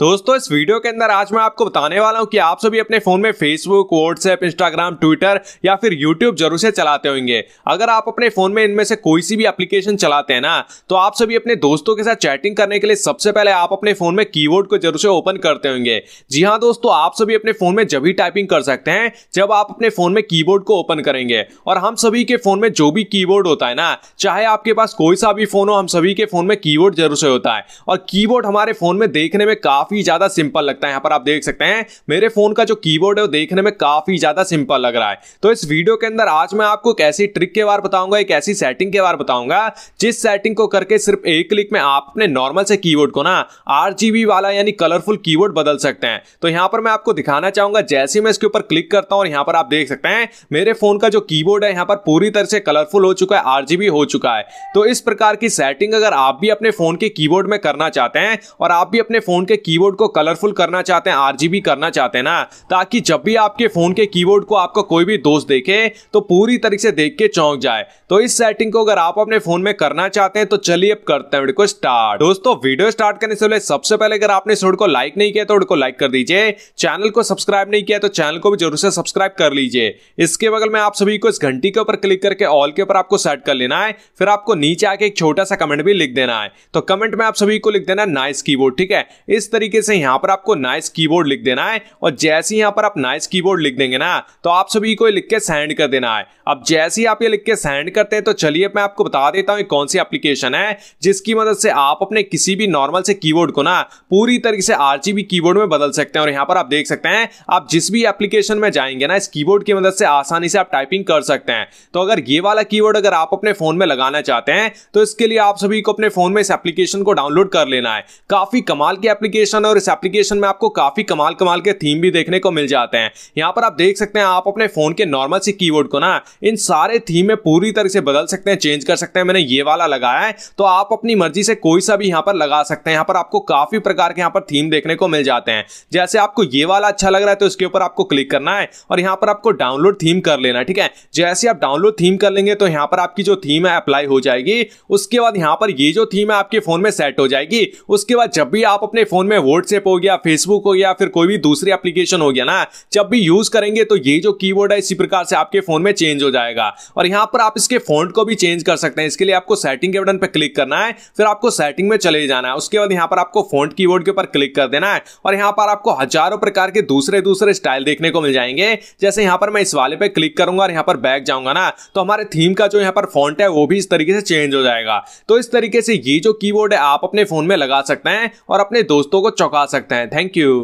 दोस्तों इस वीडियो के अंदर आज मैं आपको बताने वाला हूं कि आप सभी अपने फोन में फेसबुक व्हाट्सएप इंस्टाग्राम ट्विटर या फिर यूट्यूब जरूर से चलाते होंगे अगर आप अपने फोन में इनमें से कोई सी भी एप्लीकेशन चलाते हैं ना तो आप सभी अपने दोस्तों के साथ चैटिंग करने के लिए सबसे पहले आप अपने फोन में की को जरूर से ओपन करते होंगे जी हाँ दोस्तों आप सभी अपने फोन में जब भी टाइपिंग कर सकते हैं जब आप अपने फोन में की को ओपन करेंगे और हम सभी के फोन में जो भी की होता है ना चाहे आपके पास कोई सा भी फोन हो हम सभी के फोन में की जरूर से होता है और की हमारे फोन में देखने में काफी काफी ज्यादा सिंपल लगता है यहाँ पर आप देख सकते हैं मेरे फोन का जो कीबोर्ड है वो देखने में काफी ज्यादा सिंपल लग रहा है तो इस वीडियो के अंदर आज मैं आपको एक ऐसी ट्रिक के बार बताऊंगा एक ऐसी सेटिंग के बार बताऊंगा जिस सेटिंग को करके सिर्फ एक क्लिक में आप अपने नॉर्मल से कीबोर्ड को ना आर वाला यानी कलरफुल कीबोर्ड बदल सकते हैं तो यहाँ पर मैं आपको दिखाना चाहूंगा जैसे मैं इसके ऊपर क्लिक करता हूँ और यहाँ पर आप देख सकते हैं मेरे फोन का जो कीबोर्ड है यहाँ पर पूरी तरह से कलरफुल हो चुका है आरजीबी हो चुका है तो इस प्रकार की सेटिंग अगर आप भी अपने फोन के कीबोर्ड में करना चाहते हैं और आप भी अपने फोन के कीबोर्ड को कलरफुल करना चाहते हैं आरजीबी करना चाहते हैं ना ताकि जब भी आपके फोन के कीबोर्ड को आपका कोई भी दोस्त देखे तो पूरी तरीके से देख के चौंक जाए तो इस सेटिंग को अगर आप अपने फोन में करना चाहते हैं तो चलिए अब करते हैं स्टार्ट दोस्तों वीडियो स्टार्ट करने से पहले सबसे पहले अगर आपने को लाइक नहीं किया तो लाइक कर दीजिए चैनल को सब्सक्राइब नहीं किया तो चैनल को भी जरूर से सब्सक्राइब कर लीजिए इसके बगल में आप सभी को इस घंटी के ऊपर क्लिक करके ऑल के ऊपर आपको सेट कर लेना है फिर आपको नीचे आके एक छोटा सा कमेंट भी लिख देना है तो कमेंट में आप सभी को लिख देना है नाइस कीबोर्ड ठीक है इस तरीके तरीके से यहाँ पर आपको नाइस कीबोर्ड लिख देना है और जैसे ही यहाँ पर आप नाइस कीबोर्ड लिख देंगे ना तो आप सभी को लिख के सेंड कर देना है अब जैसे ही आप ये लिख के सेंड करते हैं तो चलिए मैं आपको बता देता हूँ कौन सी एप्लीकेशन है जिसकी मदद से आप अपने किसी भी नॉर्मल से कीबोर्ड को ना पूरी तरीके से आरजीबी कीबोर्ड में बदल सकते हैं और यहाँ पर आप देख सकते हैं आप जिस भी एप्लीकेशन में जाएंगे ना इस कीबोर्ड की मदद से आसानी से आप टाइपिंग कर सकते हैं तो अगर ये वाला कीबोर्ड अगर आप अपने फोन में लगाना चाहते हैं तो इसके लिए आप सभी को अपने फोन में इस एप्लीकेशन को डाउनलोड कर लेना है काफी कमाल की एप्लीकेशन एप्लीकेशन है और इस एप्लीकेशन में आपको काफी कमाल कमाल के थीम भी देखने को मिल जाते हैं यहाँ पर आप देख सकते हैं आप अपने फोन के नॉर्मल से कीबोर्ड को ना इन सारे थीम में पूरी तरह से बदल सकते हैं चेंज कर सकते हैं मैंने ये वाला लगाया है तो आप अपनी मर्जी से कोई सा भी यहाँ पर लगा सकते हैं यहाँ पर आपको काफी प्रकार के यहाँ पर थीम देखने को मिल जाते हैं जैसे आपको ये वाला अच्छा लग रहा है तो इसके ऊपर आपको क्लिक करना है और यहाँ पर आपको डाउनलोड थीम कर लेना है ठीक है जैसे आप डाउनलोड थीम कर लेंगे तो यहाँ पर आपकी जो थीम है अप्लाई हो जाएगी उसके बाद यहाँ पर ये जो थीम है आपके फोन में सेट हो जाएगी उसके बाद जब भी आप अपने फोन में व्हाट्सएप हो गया फेसबुक हो गया फिर कोई भी दूसरी एप्लीकेशन हो गया ना जब भी यूज करेंगे तो ये जो की है इसी प्रकार से आपके फोन में चेंज हो जाएगा और यहां पर आप इसके फोन को भी चेंज कर सकते हैं इसके लिए आपको सेटिंग के बटन पर क्लिक करना है फिर आपको सेटिंग में चले जाना है उसके बाद यहां पर आपको फोन की के ऊपर क्लिक कर देना है और यहां पर आपको हजारों प्रकार के दूसरे दूसरे स्टाइल देखने को मिल जाएंगे जैसे यहां पर मैं इस वाले पे क्लिक करूंगा और यहां पर बैक जाऊंगा ना तो हमारे थीम का जो यहां पर फॉन्ट है वो भी इस तरीके से चेंज हो जाएगा तो इस तरीके से ये जो कीबोर्ड है आप अपने फोन में लगा सकते हैं और अपने दोस्तों को चौंका सकते हैं थैंक यू